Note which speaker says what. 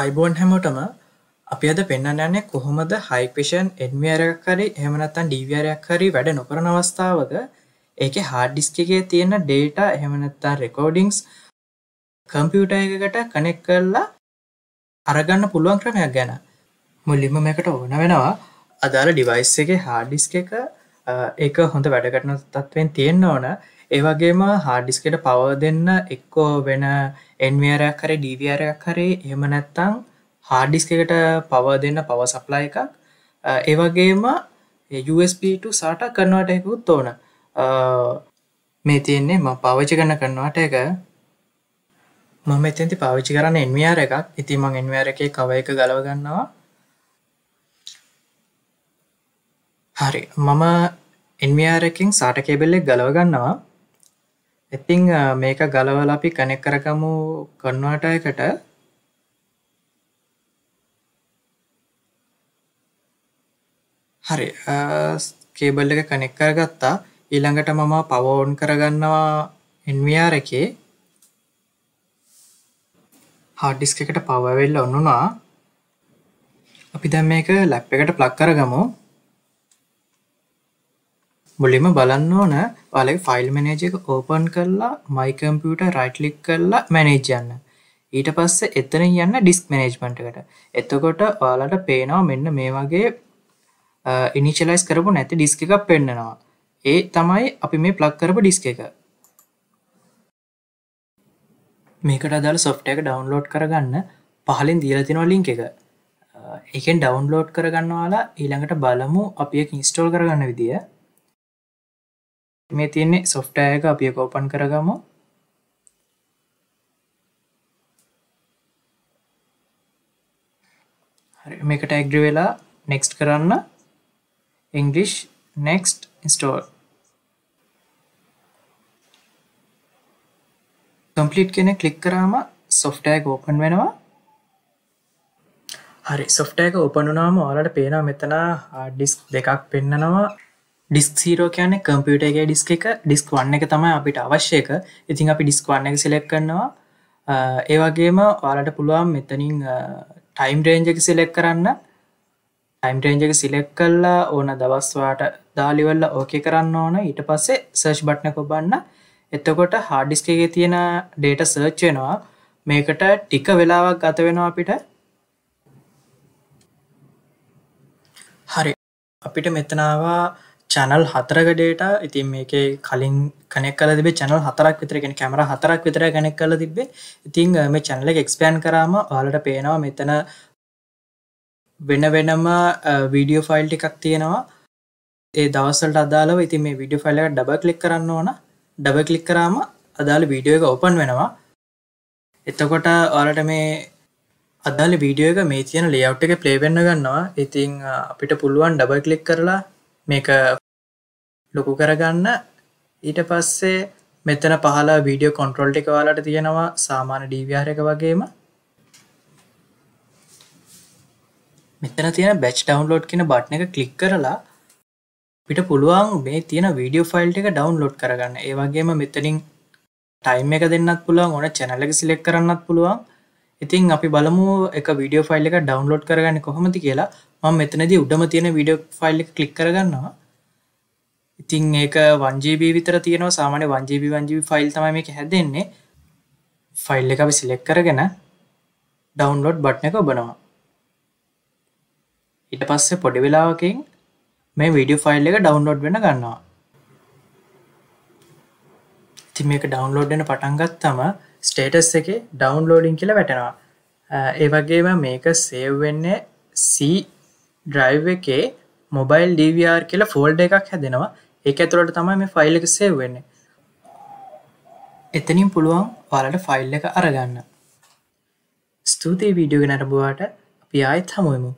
Speaker 1: අයිබෝන් හැමෝටම අපි අද පෙන්න්න යන්නේ කොහොමද හයිපිෂන් එන්වරක් කරි එහමනත්තන් ඩීවරයක් හරි වැඩ නොකරන අවස්ථාවක ඒක හාඩ්ඩිස්ටිකේ තියෙන ඩේට එහෙමනත්තා රෙකෝඩිංස් කම්පියුට එකකට කනෙක් කරලා අරගන්න පුළුවන් ක්‍රමයක් ගැන මුල්ලිම මේකට ඕන වෙනවා අදාළ ඩිවයිස් එක හාඩිස්ක එක ඒක හොඳ වැඩකටන තත්වෙන් තියෙන්න්න ඕන ඒවගේම හාඩිස්කට පව දෙන්න එක්කෝ වෙන එන්වරයක් කරේ ඩීවරයක් කරේ එහෙම නැත්තං හාඩිස්කට පව දෙන්න පව සප්ලා එකක් ඒවගේම USP2 සාට කරනවාටයකුත් ඕන මේ තියෙන්නේ ම පාවිච්චි කරන කරනවාට එක මම එතන්ති පාවිච්චි කරන්න එන්වර එකක් ඉතිමං එන්වර එකේ කව එක ගලවගන්නවා හරි මම එන්වරකින් සාට කේබෙල්ලෙක් ගලවගන්නවා ඉතිං මේක ගලවල අපි කනෙක් කරකමු කන්වාට එකට හරි කේබල් එක කනෙක් කරගත්තා ඊළඟට මම පවෝන් කරගන්නවා එන්වයාර එකේ හාඩිස්ක එකට පවවෙල්ල ඔන්නුනා අපි දැම් මේක ලැප් එකට ප්ලක් කරගමු මුලිම බලන්න ඕන ඔයාලගේ ෆයිල් මැනේජ එක ඕපන් කරලා මයි කම්පියුටර් රයිට් ක්ලික් කරලා මැනේජ් යන්න ඊට පස්සේ එතන යන්න ඩිස්ක් මැනේජ්මන්ට්කට එතකොට ඔයාලට පේනවා මෙන්න මේ වගේ ඉනිචලයිස් කරපු නැති ඩිස්ක එකක් පෙන්න්නනවා ඒ තමයි අපි මේ ප්ලක් කරපු ඩිස්ක එක මේකට අදල් සොෆ්ට එක ඩවන්ලෝඩ් කරගන්න පහලින් දීලතිනවා ලිංක එක එකෙන් ඩවන්ලෝඩ් කරගන්නවාලා ඊළඟට බලමු අපිය ඉන්ස්ටෝල් කරගන්න විදිිය මේ තියන්නේ සොෆ්ටෑ එක අපිය කෝපන් කරගමු මේකට ඇග්‍රි වෙලා නෙක්ස්ට් කරන්න ඉංගලිෂ් නෙක්ස්ට් ඉස්ටෝල් කම්පලිට් කෙන කලික් කරාම සොෆ්ටෑග ඕපන් වෙනවා හරි සොෆ්ටෑක ඕපනුනාම ඔලට පේනා මෙතන ඩිස්ක් දෙකක් පෙන්න්නනවා ඩිස්ක් සීරෝ කියන කම්පියුටගේ ඩිස්ක එක ඩිස්ක් වන්න එක තමයි අපිට අවශ්‍යක ඉතින් අපි ඩිස්කවන්න එක සිලෙක් කරනවා ඒවගේම ඔයාලට පුළුවන් මෙතනින් ටයිම් රේන්ජක සිලෙක් කරන්න ටයිම් රේන්ජක සිලෙක් කල්ලා ඕන දවස්වාට දාලිවල්ල ඕකේ කරන්න ඕන ඊට පස්සේ සර්ච් බට්න කොබන්න එතකොට හාඩිස්කගේ තියෙන ඩේට සර්ච් වෙනවා මේකට ටික වෙලාවක් ගත වෙනවා අපිට හරි අපිට මෙතනවා චැනල් හතරක ඩේට ඉතින් මේක කලින් කනෙක් කල තිබේ චැනල් හතරක් විතරගෙන කැමර හතරක් විතර ගැනෙක් කල තිබේ ඉතිං මේ චැනල එක්ස්පෑන් කරාම ඔලට පේනවා මෙතන වෙන වෙනම වීඩියෝ ෆයිල් ටිකක් තියෙනවා ඒ දවසල්ට අදාලව ඉතින් මේ විඩිය ෆයිල්ල ඩබ කලික් කරන්න ඕන ඩබ කලික් කරාම අදාළ වීඩියෝ එක ඔපන් වෙනවා එතකොට ඔලට මේ අදාල වීඩියෝ එක මේ තියන ලියව් එක ප්ලේවෙන්න ගන්නවා ඉතිං අපිට පුළුවන් ඩබ කලික් කරලා මේක ලොකු කරගන්න ඊට පස්සේ මෙතන පහලා වීඩියෝ කොන්ට්‍රෝල් ටික ඔයාලට තියෙනවා සාමාන්‍ය DVR එක වගේම මෙතන තියෙන බැච් ඩවුන්ලෝඩ් කියන බටන් එක ක්ලික් කරලා පිට පුළුවන් මේ තියෙන වීඩියෝ ෆයිල් ටික ඩවුන්ලෝඩ් කරගන්න. ඒ වගේම මෙතනින් ටයිම් එක දෙන්නත් පුළුවන් ඕන channel එක select කරන්නත් පුළුවන්. ඉතින් අපි බලමු එක වීඩියෝ ෆයිල් එක ඩවුන්ලෝඩ් කරගන්නේ කොහොමද කියලා. මම මෙතනදී උඩම තියෙන වීඩියෝ ෆයිල් එක ක්ලික් කරගන්නවා. ඉතිං ඒක වන්ජීබී විතර තියෙනවා සාමාන්‍ය වන්ජීබි වන්ජී ෆයිල් තම එක හැදෙන්නේ ෆයිල් එක අපි සිලෙක් කරගෙන ඩවන්ලෝඩ් බට්න එක ඔබනවා ඉට පස්සේ පොඩි වෙලාවකින් මේ විඩිය ෆයිල් එක ඩවන්ලෝඩ් වෙන ගන්නවා ඉති මේක ඩවන්ලෝඩ්න පටන්ගත්තම ස්ටේටස් එක ඩවන්ලෝඩින් කියලා වැටෙනවා ඒවගේම මේක සේව්වෙන්නේ සී ඩ්‍රයි් එකේ මොබයිල් ඩවර් කියලා ෆෝල්ඩ එකක් හැදෙනවා ඒක ඇතුළට තමයි මේ ෆයිල් එක සේව් වෙන්නේ එතනින් පුළුවන් ඔයාලට ෆයිල් එක අරගන්න ස්තුතියි වීඩියෝ ගැනරබවාට අපි ආයෙත් හමුවමු